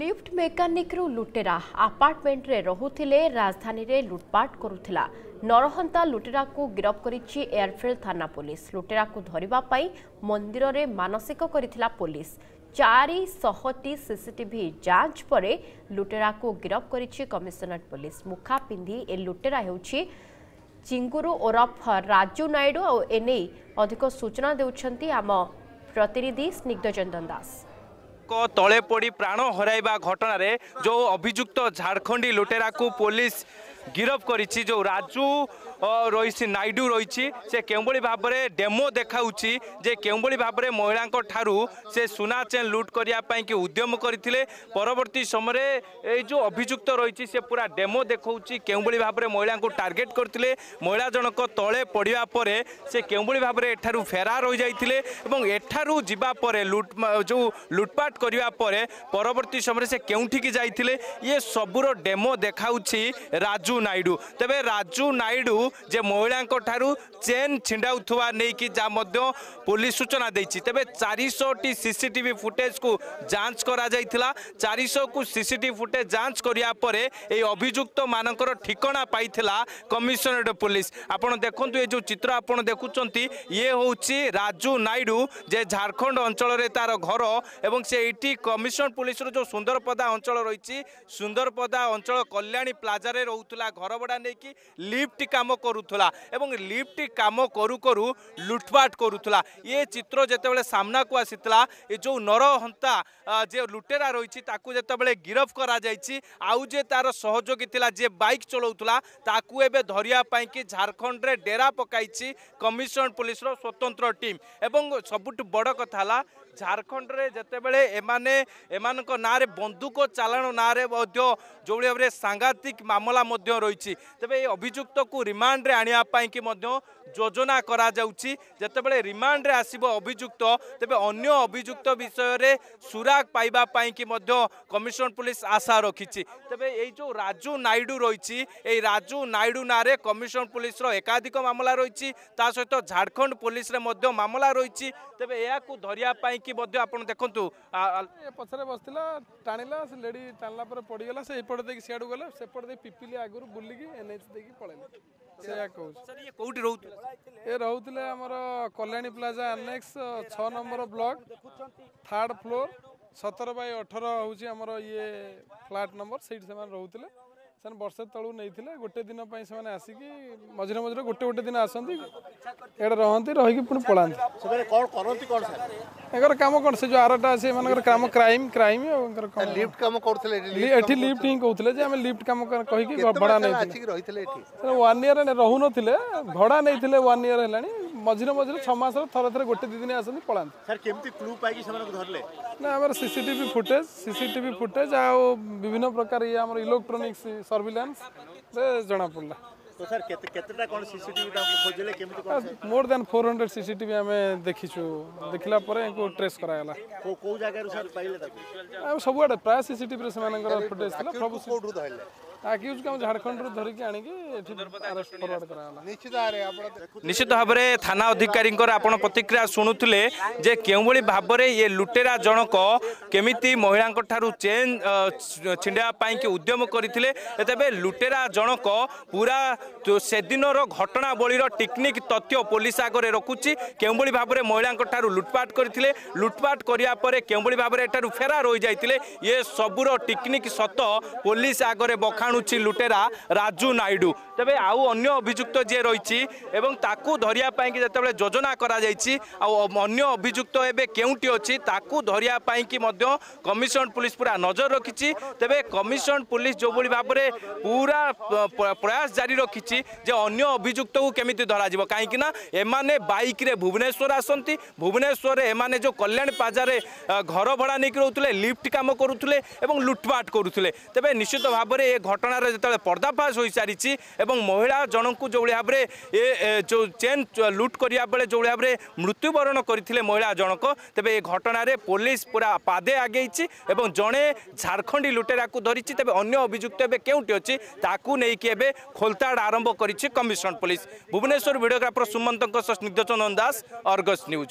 lift ମେକାନିକରୁ ଲୁଟେରା ଆପାର୍ଟମେଣ୍ଟରେ ରହୁଥିଲେ ରାଜଧାନୀରେ ଲୁଟପାଟ କରୁଥିଲା ନରହନ୍ତା ଲୁଟେରାକୁ ଗିରଫ କରିଛି ଏୟାରଫିଲ୍ଡ ଥାନା ପୋଲିସ ଲୁଟେରାକୁ ଧରିବା ପାଇଁ ମନ୍ଦିରରେ ମାନସିକ କରିଥିଲା ପୋଲିସ ଚାରିଶହଟି ସିସିଟିଭି ଯାଞ୍ଚ ପରେ ଲୁଟେରାକୁ ଗିରଫ କରିଛି କମିଶନରେଟ୍ ପୋଲିସ ମୁଖା ପିନ୍ଧି ଏ ଲୁଟେରା ହେଉଛି ଚିଙ୍ଗୁରୁ ଓରଫ ରାଜୁ ନାଇଡୁ ଆଉ ଏନେଇ ଅଧିକ ସୂଚନା ଦେଉଛନ୍ତି ଆମ ପ୍ରତିନିଧି ସ୍ନିଗ୍ଧ ଚନ୍ଦନ ଦାସ ଲୋକ ତଳେ ପଡ଼ି ପ୍ରାଣ ହରାଇବା ଘଟଣାରେ ଯେଉଁ ଅଭିଯୁକ୍ତ ଝାଡ଼ଖଣ୍ଡୀ ଲୁଟେରାକୁ ପୋଲିସ ଗିରଫ କରିଛି ଯେଉଁ ରାଜୁ রয়েছে নাইডু রয়েছে সে কেউভাবে ভাবে ডেমো দেখাউছি যে কেউভাবে ভাবে মহিলা ঠারু সে সুনা চেন লুট করা কি উদ্যম করে পরবর্তী সময় এই যে অভিযুক্ত রয়েছে সে পুরা ডেমো দেখাউছি কেউভাবে ভাবে মহিলা টার্গেট করে মহিলা জনক তলে পড়া পরে সে কেউভাবে ভাবে এঠার ফেরার হয়ে যাই এবং এঠার যা পরে লুট যে লুটপাট করা পরে পরবর্তী সময় সে কেউঠিকি যাই ইয়ে সবুর ডেমো দেখাউছি রাজু নাইডু তবে রাজু নাইডু যে ମହିଳାଙ୍କଠାରୁ ଚେନ୍ ଛିଣ୍ଡାଉଥିବା ନେଇକି ଯାହା ମଧ୍ୟ ପୋଲିସ ସୂଚନା ଦେଇଛି ତେବେ ଚାରିଶହଟି ସିସିଟିଭି ଫୁଟେଜକୁ ଯାଞ୍ଚ କରାଯାଇଥିଲା ଚାରିଶହକୁ ସିସିଟିଭି ଫୁଟେଜ ଯାଞ୍ଚ କରିବା ପରେ ଏହି ଅଭିଯୁକ୍ତମାନଙ୍କର ଠିକଣା ପାଇଥିଲା କମିଶନରେଟ୍ ପୋଲିସ ଆପଣ ଦେଖନ୍ତୁ ଏ ଯେଉଁ ଚିତ୍ର ଆପଣ ଦେଖୁଛନ୍ତି ଇଏ ହେଉଛି ରାଜୁ ନାଇଡୁ ଯେ ଝାଡ଼ଖଣ୍ଡ ଅଞ୍ଚଳରେ ତାର ଘର ଏବଂ ସେ ଏଇଠି କମିଶନ ପୋଲିସର ଯେଉଁ ସୁନ୍ଦରପଦା ଅଞ୍ଚଳ ରହିଛି ସୁନ୍ଦରପଦା ଅଞ୍ଚଳ କଲ୍ୟାଣୀ ପ୍ଲାଜାରେ ରହୁଥିଲା ଘର ଭଡ଼ା ନେଇକି ଲିଫ୍ଟ କାମ କରୁଥିଲା ଏବଂ ଲିଫ୍ଟ କାମ କରୁ କରୁ ଲୁଟ୍ପାଟ କରୁଥିଲା ଇଏ ଚିତ୍ର ଯେତେବେଳେ ସାମ୍ନାକୁ ଆସିଥିଲା ଏ ଯେଉଁ ନରହନ୍ତା ଯିଏ ଲୁଟେରା ରହିଛି ତାକୁ ଯେତେବେଳେ ଗିରଫ କରାଯାଇଛି ଆଉ ଯିଏ ତାର ସହଯୋଗୀ ଥିଲା ଯିଏ ବାଇକ୍ ଚଲାଉଥିଲା ତାକୁ ଏବେ ଧରିବା ପାଇଁକି ଝାଡ଼ଖଣ୍ଡରେ ଡେରା ପକାଇଛି କମିଶନ ପୋଲିସର ସ୍ୱତନ୍ତ୍ର ଟିମ୍ ଏବଂ ସବୁଠୁ ବଡ଼ କଥା ହେଲା ଝାଡ଼ଖଣ୍ଡରେ ଯେତେବେଳେ ଏମାନେ ଏମାନଙ୍କ ନାଁରେ ବନ୍ଧୁକ ଚାଲାଣ ନାଁରେ ମଧ୍ୟ ଯେଉଁଭଳି ଭାବରେ ସାଂଘାତିକ ମାମଲା ମଧ୍ୟ ରହିଛି ତେବେ ଏହି ଅଭିଯୁକ୍ତକୁ ରିମାଣ୍ଡରେ ଆଣିବା ପାଇଁକି ମଧ୍ୟ ଯୋଜନା କରାଯାଉଛି ଯେତେବେଳେ ରିମାଣ୍ଡରେ ଆସିବ ଅଭିଯୁକ୍ତ ତେବେ ଅନ୍ୟ ଅଭିଯୁକ୍ତ ବିଷୟରେ ସୁରାଗ ପାଇବା ପାଇଁକି ମଧ୍ୟ କମିଶନ ପୁଲିସ ଆଶା ରଖିଛି ତେବେ ଏଇ ଯେଉଁ ରାଜୁ ନାଇଡୁ ରହିଛି ଏହି ରାଜୁ ନାଇଡୁ ନାଁରେ କମିଶନ ପୁଲିସର ଏକାଧିକ ମାମଲା ରହିଛି ତା ସହିତ ଝାଡ଼ଖଣ୍ଡ ପୁଲିସରେ ମଧ୍ୟ ମାମଲା ରହିଛି ତେବେ ଏହାକୁ ଧରିବା ପାଇଁ ପଡ଼ିକି ମଧ୍ୟ ଆପଣ ଦେଖନ୍ତୁ ପଛରେ ବସିଥିଲା ଟାଣିଲା ସେ ଲେଡ଼ି ଟାଣିଲା ପରେ ପଡ଼ିଗଲା ସେ ଏପଟେ ଦେଇକି ସିଆଡ଼ୁ ଗଲେ ସେପଟେ ଦେଇ ପିପିଲି ଆଗରୁ ବୁଲିକି ଏନ୍ଏଚ୍ ଦେଇକି ପଳେଇଲେ ସେଇଆ କହୁଛି ଏ ରହୁଥିଲେ ଆମର କଲ୍ୟାଣୀ ପ୍ଲାଜା ଏନ୍ଏକ୍ସ ଛଅ ନମ୍ବର ବ୍ଲକ ଥାର୍ଡ଼ ଫ୍ଲୋର ସତର ବାଇ ଅଠର ହେଉଛି ଆମର ଇଏ ଫ୍ଲାଟ ନମ୍ବର ସେଇଠି ସେମାନେ ରହୁଥିଲେ ସେମାନେ ବର୍ଷେ ତଳୁ ନେଇଥିଲେ ଗୋଟେ ଦିନ ପାଇଁ ସେମାନେ ଆସିକି ମଝିରେ ମଝିରେ ଗୋଟେ ଗୋଟେ ଦିନ ଆସନ୍ତି ଏଇଟା ରହନ୍ତି ରହିକି ପୁଣି ପଳାନ୍ତି ଏଙ୍କର କାମ କ'ଣ ସେ ଯେଉଁ ଆରଟା ଅଛି ଏମାନଙ୍କର କାମ କ୍ରାଇମ୍ କ୍ରାଇମ୍ ଆଉ ଲିଫ୍ଟ କାମ କରୁଥିଲେ ଏଠି ଲିଫ୍ଟ ହିଁ କହୁଥିଲେ ଯେ ଆମେ ଲିଫ୍ଟ କାମ କହିକି ଭଡ଼ା ନେଇଥିଲେ ସାର୍ ୱାନ୍ ଇୟର୍ ରହୁନଥିଲେ ଭଡ଼ା ନେଇଥିଲେ ୱାନ୍ ଇୟର୍ ହେଲାଣି ମଝିରେ ମଝିରେ ଛଅ ମାସରେ ଥରେ ଥରେ ଗୋଟେ ଦୁଇ ଦିନ ଆସନ୍ତି ପଳାନ୍ତି ସାର୍ କେମିତି କ୍ଲୁ ପାଇକି ସେମାନଙ୍କୁ ଧରିଲେ ନା ଆମର ସିସିଟିଭି ଫୁଟେଜ୍ ସିସିଟିଭି ଫୁଟେଜ୍ ଆଉ ବିଭିନ୍ନ ପ୍ରକାର ଇଏ ଆମର ଇଲେକ୍ଟ୍ରୋନିକ୍ସ ସର୍ଭିଲାନ୍ସରେ ଜଣାପଡ଼ିଲା more than four hundred CC T आम देखी देखला ट्रेस कराला सब आड़े प्राय सीसी टी फुटेज নিশ্চিত ভাবে থানা অধিকারীঙ্কর আপনার প্রতিক্রিয়া শুণুলে যে কেউভাবে ভাবে ইয়ে লুটেরা জনক কেমিতি মহিলাঙ্কর চেন ছিঁড়া কি উদ্যম করে তবে লুটেরা জনক পুরা সেদিনর ঘটনাবলীর টেকনিক তথ্য পুলিশ আগরে রখুছি কেউভাবে ভাবে মহিলাঙ্কর লুটপাট করে লুটপাট করা পরে কেউভাবে ভাবে এঠার ফেরার হয়ে যাই এ সবুর টেকনিক সত পুলিশ আগরে বখাণ ଆଣୁଛି ଲୁଟେରା ରାଜୁ ନାଇଡୁ ତେବେ ଆଉ ଅନ୍ୟ ଅଭିଯୁକ୍ତ ଯିଏ ରହିଛି ଏବଂ ତାକୁ ଧରିବା ପାଇଁକି ଯେତେବେଳେ ଯୋଜନା କରାଯାଇଛି ଆଉ ଅନ୍ୟ ଅଭିଯୁକ୍ତ ଏବେ କେଉଁଠି ଅଛି ତାକୁ ଧରିବା ପାଇଁକି ମଧ୍ୟ କମିଶନ ପୁଲିସ୍ ପୁରା ନଜର ରଖିଛି ତେବେ କମିଶନ ପୁଲିସ୍ ଯେଉଁଭଳି ଭାବରେ ପୁରା ପ୍ରୟାସ ଜାରି ରଖିଛି ଯେ ଅନ୍ୟ ଅଭିଯୁକ୍ତକୁ କେମିତି ଧରାଯିବ କାହିଁକିନା ଏମାନେ ବାଇକ୍ରେ ଭୁବନେଶ୍ୱର ଆସନ୍ତି ଭୁବନେଶ୍ୱରରେ ଏମାନେ ଯେଉଁ କଲ୍ୟାଣ ପାଜାରେ ଘର ଭଡ଼ା ନେଇକି ରହୁଥିଲେ লিফ্ট কাম করুলে এবং লুটপাট করুলে তবে নিশ্চিত ভাবে এ ঘটনা ঘটনার যেতবে পর্দাফাশ হয়ে সারিছি এবং মহিলা জনক যেভাবে ভাবে এ যে চেন লুট করা বেড়ে যেভাবে ভাবে মৃত্যুবরণ করে মহিলা জনক তবে এ ঘটনার পুলিশ পুরা পাদে আগেইছি এবং জনে ঝাড়খণ্ডী লুটেরাকে ধরিছি তবে অন্য অভিযুক্ত এবে কেউটি অছি তাকে নেই এবে খোলতাড় আরম্ভ করেছে commission police Bhubaneswar videographer Sumanta Snigdhachandan Das Argus news